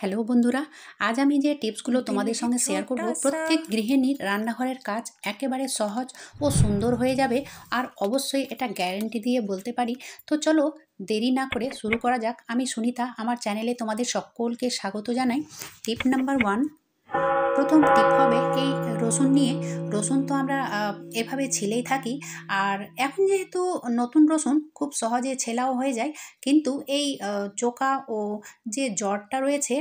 hello বন্ধুরা আজ আমি যে টিপসগুলো তোমাদের সঙ্গে শেয়ার করব প্রত্যেক গৃহিণীর রান্নাঘরের কাজ একেবারে সহজ ও সুন্দর হয়ে যাবে আর অবশ্যই এটা গ্যারেন্টি দিয়ে বলতে পারি তো চলো দেরি না করে শুরু করা যাক আমি সুনিতা আমার চ্যানেলে তোমাদের সকলকে স্বাগত জানাই টিপ নাম্বার ওয়ান প্রথম টিপ হবে এই রসুন নিয়ে রসুন তো আমরা এভাবে ছিলেই থাকি আর এখন যেহেতু নতুন রসুন খুব সহজে ছেলাও হয়ে যায় কিন্তু এই চোকা ও যে জ্বরটা রয়েছে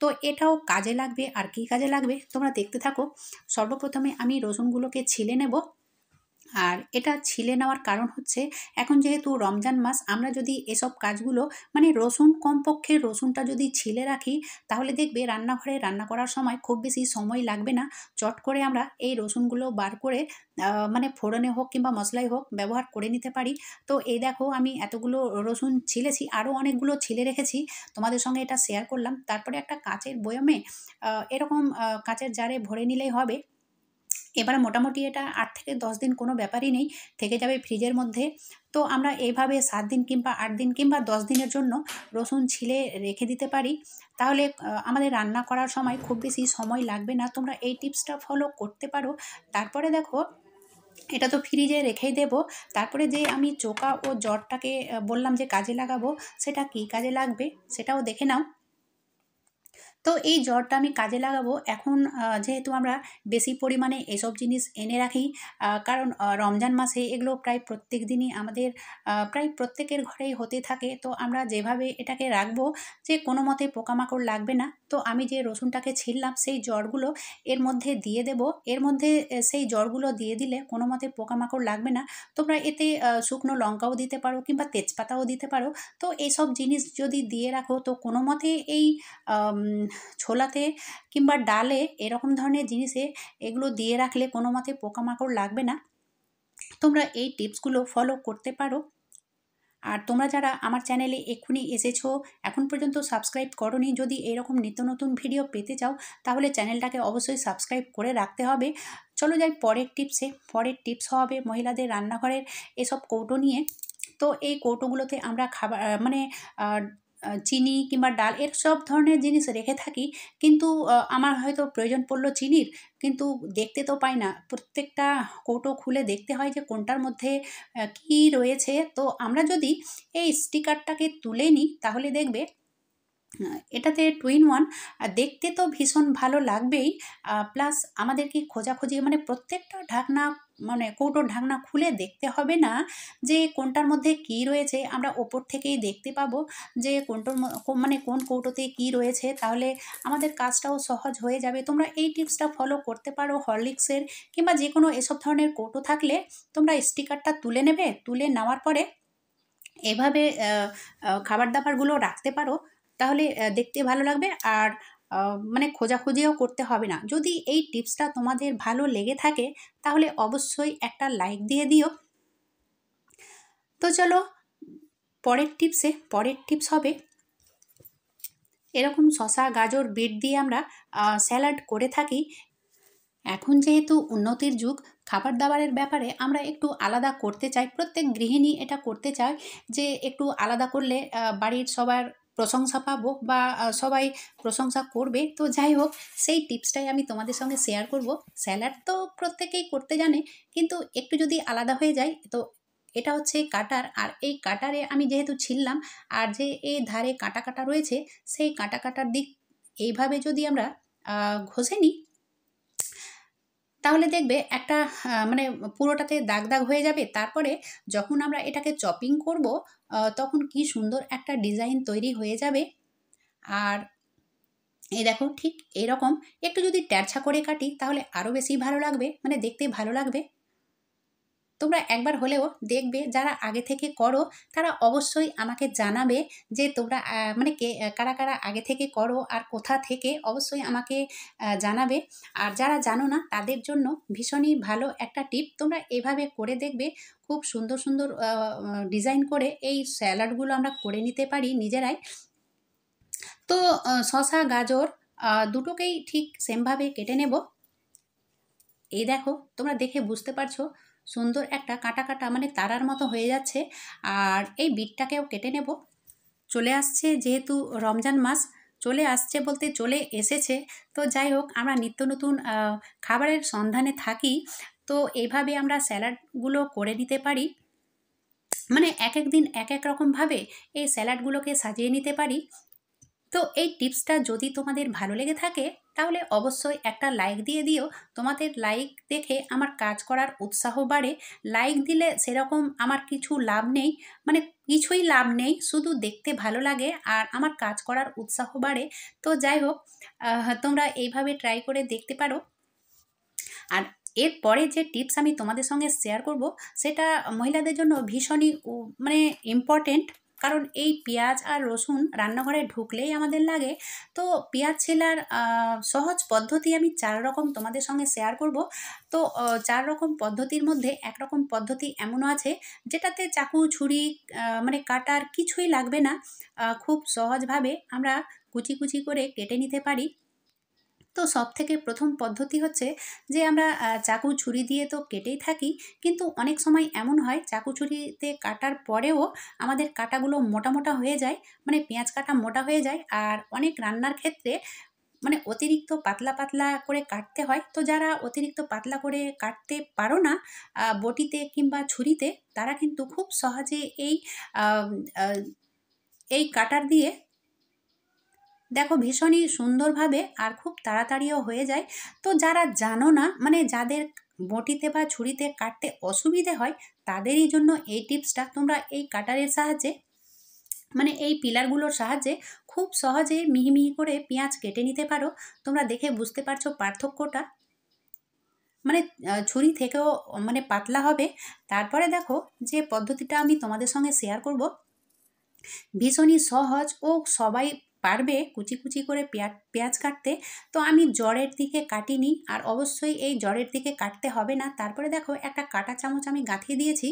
তো এটাও কাজে লাগবে আর কি কাজে লাগবে তোমরা দেখতে থাকো সর্বপ্রথমে আমি রসুনগুলোকে ছিলে নেব আর এটা ছিলে নেওয়ার কারণ হচ্ছে এখন যেহেতু রমজান মাস আমরা যদি এসব কাজগুলো মানে রসুন কমপক্ষে রসুনটা যদি ছিলে রাখি তাহলে দেখবে রান্নাঘরে রান্না করার সময় খুব বেশি সময় লাগবে না চট করে আমরা এই রসুনগুলো বার করে মানে ফোড়নে হোক কিংবা মশলাই হোক ব্যবহার করে নিতে পারি তো এই দেখো আমি এতগুলো রসুন ছিলেছি আরও অনেকগুলো ছিলে রেখেছি তোমাদের সঙ্গে এটা শেয়ার করলাম তারপরে একটা কাঁচের বয়মে এরকম কাঁচের জারে ভরে নিলেই হবে এবার মোটামুটি এটা আট থেকে দশ দিন কোনো ব্যাপারই নেই থেকে যাবে ফ্রিজের মধ্যে তো আমরা এইভাবে সাত দিন কিংবা আট দিন কিংবা দশ দিনের জন্য রসুন ছিলে রেখে দিতে পারি তাহলে আমাদের রান্না করার সময় খুব বেশি সময় লাগবে না তোমরা এই টিপসটা ফলো করতে পারো তারপরে দেখো এটা তো ফ্রিজে রেখেই দেব তারপরে যে আমি চোকা ও জ্বরটাকে বললাম যে কাজে লাগাবো সেটা কি কাজে লাগবে সেটাও দেখে নাও তো এই জ্বরটা আমি কাজে লাগাবো এখন যেহেতু আমরা বেশি পরিমাণে এসব জিনিস এনে রাখি কারণ রমজান মাসে এগুলো প্রায় প্রত্যেক দিনই আমাদের প্রায় প্রত্যেকের ঘরেই হতে থাকে তো আমরা যেভাবে এটাকে রাখবো যে কোনো মতে পোকামাকড় লাগবে না তো আমি যে রসুনটাকে ছিললাম সেই জ্বরগুলো এর মধ্যে দিয়ে দেব এর মধ্যে সেই জ্বরগুলো দিয়ে দিলে কোনো মতে পোকামাকড় লাগবে না তোমরা এতে শুকনো লঙ্কাও দিতে পারো কিংবা তেজপাতাও দিতে পারো তো এইসব জিনিস যদি দিয়ে রাখো তো কোনো মতে এই ছোলাতে কিংবা ডালে এরকম ধরনের জিনিসে এগুলো দিয়ে রাখলে কোনো মতে পোকামাকড় লাগবে না তোমরা এই টিপসগুলো ফলো করতে পারো আর তোমরা যারা আমার চ্যানেলে এক্ষুনি এসেছো এখন পর্যন্ত সাবস্ক্রাইব করনি যদি এরকম নিত্য নতুন ভিডিও পেতে চাও তাহলে চ্যানেলটাকে অবশ্যই সাবস্ক্রাইব করে রাখতে হবে চলো যাই পরের টিপসে পরের টিপস হবে মহিলাদের রান্নাঘরের এসব কৌটো নিয়ে তো এই কৌটোগুলোতে আমরা খাবার মানে চিনি কিংবা ডাল এর সব ধরনের জিনিস রেখে থাকি কিন্তু আমার হয়তো প্রয়োজন পড়লো চিনির কিন্তু দেখতে তো পাই না প্রত্যেকটা কৌটো খুলে দেখতে হয় যে কোনটার মধ্যে কি রয়েছে তো আমরা যদি এই স্টিকারটাকে তুলে নিই তাহলে দেখবে এটাতে টুইন ওয়ান দেখতে তো ভীষণ ভালো লাগবেই প্লাস আমাদের কি খোঁজাখুঁজি মানে প্রত্যেকটা ঢাকনা মানে কৌটোর ঢাকনা খুলে দেখতে হবে না যে কোনটার মধ্যে কি রয়েছে আমরা ওপর থেকেই দেখতে পাবো যে কোনটোর মানে কোন কৌটোতে কি রয়েছে তাহলে আমাদের কাজটাও সহজ হয়ে যাবে তোমরা এই টিপসটা ফলো করতে পারো হরলিক্সের কিংবা যে কোনো এসব ধরনের কৌটো থাকলে তোমরা স্টিকারটা তুলে নেবে তুলে নেওয়ার পরে এভাবে খাবার দাবারগুলো রাখতে পারো তাহলে দেখতে ভালো লাগবে আর মানে খোঁজাখুঁজিও করতে হবে না যদি এই টিপসটা তোমাদের ভালো লেগে থাকে তাহলে অবশ্যই একটা লাইক দিয়ে দিও তো চলো পরের টিপসে পরের টিপস হবে এরকম শশা গাজর বিট দিয়ে আমরা স্যালাড করে থাকি এখন যেহেতু উন্নতির যুগ খাবার দাবারের ব্যাপারে আমরা একটু আলাদা করতে চাই প্রত্যেক গৃহিণী এটা করতে চায় যে একটু আলাদা করলে বাড়ির সবার প্রশংসা পাবো বা সবাই প্রশংসা করবে তো যাই হোক সেই টিপসটাই আমি তোমাদের সঙ্গে শেয়ার করব স্যালাড তো প্রত্যেকেই করতে জানে কিন্তু একটু যদি আলাদা হয়ে যায় তো এটা হচ্ছে কাটার আর এই কাটারে আমি যেহেতু ছিললাম আর যে এই ধারে কাটা কাটা রয়েছে সেই কাটা কাটার দিক এইভাবে যদি আমরা ঘষে নিই তাহলে দেখবে একটা মানে পুরোটাতে দাগ দাগ হয়ে যাবে তারপরে যখন আমরা এটাকে চপিং করব তখন কি সুন্দর একটা ডিজাইন তৈরি হয়ে যাবে আর এই দেখো ঠিক এরকম একটু যদি ট্যারছা করে কাটি তাহলে আরও বেশি ভালো লাগবে মানে দেখতে ভালো লাগবে তোমরা একবার হলেও দেখবে যারা আগে থেকে করো তারা অবশ্যই আমাকে জানাবে যে তোমরা মানে কে কারা কারা আগে থেকে করো আর কোথা থেকে অবশ্যই আমাকে জানাবে আর যারা জানো না তাদের জন্য ভীষণই ভালো একটা টিপ তোমরা এভাবে করে দেখবে খুব সুন্দর সুন্দর ডিজাইন করে এই স্যালাডগুলো আমরা করে নিতে পারি নিজেরাই তো শশা গাজর দুটোকেই ঠিক সেমভাবে কেটে নেব এই দেখো তোমরা দেখে বুঝতে পারছো সুন্দর একটা কাটা কাটা মানে তারার মতো হয়ে যাচ্ছে আর এই বিটটাকেও কেটে নেব চলে আসছে যেহেতু রমজান মাস চলে আসছে বলতে চলে এসেছে তো যাই হোক আমরা নিত্য নতুন খাবারের সন্ধানে থাকি তো এইভাবে আমরা স্যালাডগুলো করে নিতে পারি মানে এক এক দিন এক এক রকমভাবে এই স্যালাডগুলোকে সাজিয়ে নিতে পারি তো এই টিপসটা যদি তোমাদের ভালো লেগে থাকে তাহলে অবশ্যই একটা লাইক দিয়ে দিও তোমাদের লাইক দেখে আমার কাজ করার উৎসাহ বাড়ে লাইক দিলে সেরকম আমার কিছু লাভ নেই মানে কিছুই লাভ নেই শুধু দেখতে ভালো লাগে আর আমার কাজ করার উৎসাহ বাড়ে তো যাই হোক তোমরা এইভাবে ট্রাই করে দেখতে পারো আর এরপরে যে টিপস আমি তোমাদের সঙ্গে শেয়ার করব সেটা মহিলাদের জন্য ভীষণই মানে ইম্পর্টেন্ট কারণ এই পেঁয়াজ আর রসুন রান্নাঘরে ঢুকলেই আমাদের লাগে তো পেঁয়াজ ছেলার সহজ পদ্ধতি আমি চার রকম তোমাদের সঙ্গে শেয়ার করব তো চার রকম পদ্ধতির মধ্যে একরকম পদ্ধতি এমনও আছে যেটাতে চাকু ছুরি মানে কাটার কিছুই লাগবে না খুব সহজভাবে আমরা কুচি কুচি করে কেটে নিতে পারি তো সব থেকে প্রথম পদ্ধতি হচ্ছে যে আমরা চাকু ছুরি দিয়ে তো কেটেই থাকি কিন্তু অনেক সময় এমন হয় চাকু ছুরিতে কাটার পরেও আমাদের কাটাগুলো মোটা মোটা হয়ে যায় মানে পেঁয়াজ কাটা মোটা হয়ে যায় আর অনেক রান্নার ক্ষেত্রে মানে অতিরিক্ত পাতলা পাতলা করে কাটতে হয় তো যারা অতিরিক্ত পাতলা করে কাটতে পারো না বটিতে কিংবা ছুরিতে তারা কিন্তু খুব সহজে এই এই কাটার দিয়ে দেখো ভীষণই সুন্দরভাবে আর খুব তাড়াতাড়িও হয়ে যায় তো যারা জানো না মানে যাদের বটিতে বা ছুরিতে কাটতে অসুবিধে হয় তাদেরই জন্য এই টিপসটা তোমরা এই কাটারের সাহায্যে মানে এই পিলারগুলোর সাহায্যে খুব সহজে মিহি মিহি করে পেঁয়াজ কেটে নিতে পারো তোমরা দেখে বুঝতে পারছো পার্থক্যটা মানে ছুরি থেকেও মানে পাতলা হবে তারপরে দেখো যে পদ্ধতিটা আমি তোমাদের সঙ্গে শেয়ার করব ভীষণই সহজ ও সবাই পারবে কুচি কুচি করে পেঁয়াজ পেঁয়াজ কাটতে তো আমি জড়ের দিকে কাটিনি আর অবশ্যই এই জড়ের দিকে কাটতে হবে না তারপরে দেখো একটা কাটা চামচ আমি গাঁথিয়ে দিয়েছি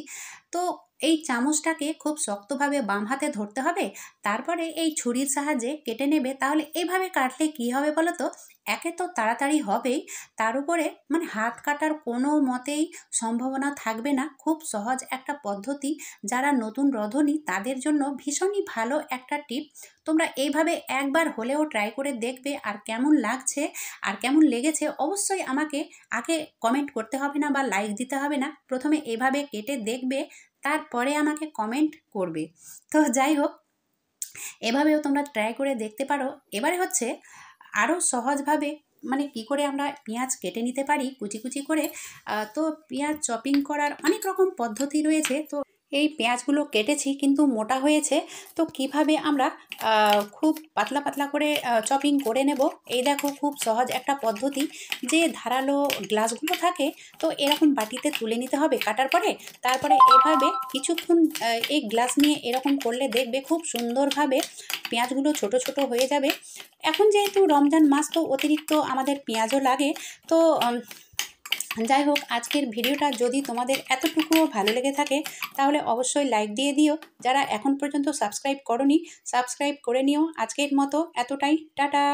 তো এই চামচটাকে খুব শক্তভাবে বাম হাতে ধরতে হবে তারপরে এই ছুরির সাহায্যে কেটে নেবে তাহলে এইভাবে কাটলে কি হবে বলো তো একে তো তাড়াতাড়ি হবেই তার উপরে মানে হাত কাটার কোনো মতেই সম্ভাবনা থাকবে না খুব সহজ একটা পদ্ধতি যারা নতুন রধনী তাদের জন্য ভীষণই ভালো একটা টিপ তোমরা এইভাবে একবার হলেও ট্রাই করে দেখবে আর কেমন লাগছে আর কেমন লেগেছে অবশ্যই আমাকে আগে কমেন্ট করতে হবে না বা লাইক দিতে হবে না প্রথমে এভাবে কেটে দেখবে তারপরে আমাকে কমেন্ট করবে তো যাই হোক এভাবেও তোমরা ট্রাই করে দেখতে পারো এবারে হচ্ছে আরও সহজভাবে মানে কি করে আমরা পেঁয়াজ কেটে নিতে পারি কুচি কুচি করে তো পেঁয়াজ চপিং করার অনেক রকম পদ্ধতি রয়েছে তো এই পেঁয়াজগুলো কেটেছি কিন্তু মোটা হয়েছে তো কিভাবে আমরা খুব পাতলা পাতলা করে চপিং করে নেব এই দেখো খুব সহজ একটা পদ্ধতি যে ধারালো গ্লাসগুলো থাকে তো এরকম বাটিতে তুলে নিতে হবে কাটার পরে তারপরে এভাবে কিছুক্ষণ এই গ্লাস নিয়ে এরকম করলে দেখবে খুব সুন্দরভাবে পেঁয়াজগুলো ছোট ছোট হয়ে যাবে এখন যেহেতু রমজান মাস তো অতিরিক্ত আমাদের পেঁয়াজও লাগে তো যাই হোক আজকের ভিডিওটা যদি তোমাদের এতটুকুও ভালো লেগে থাকে তাহলে অবশ্যই লাইক দিয়ে দিও যারা এখন পর্যন্ত সাবস্ক্রাইব করনি সাবস্ক্রাইব করে নিও আজকের মতো এতটাই টাটা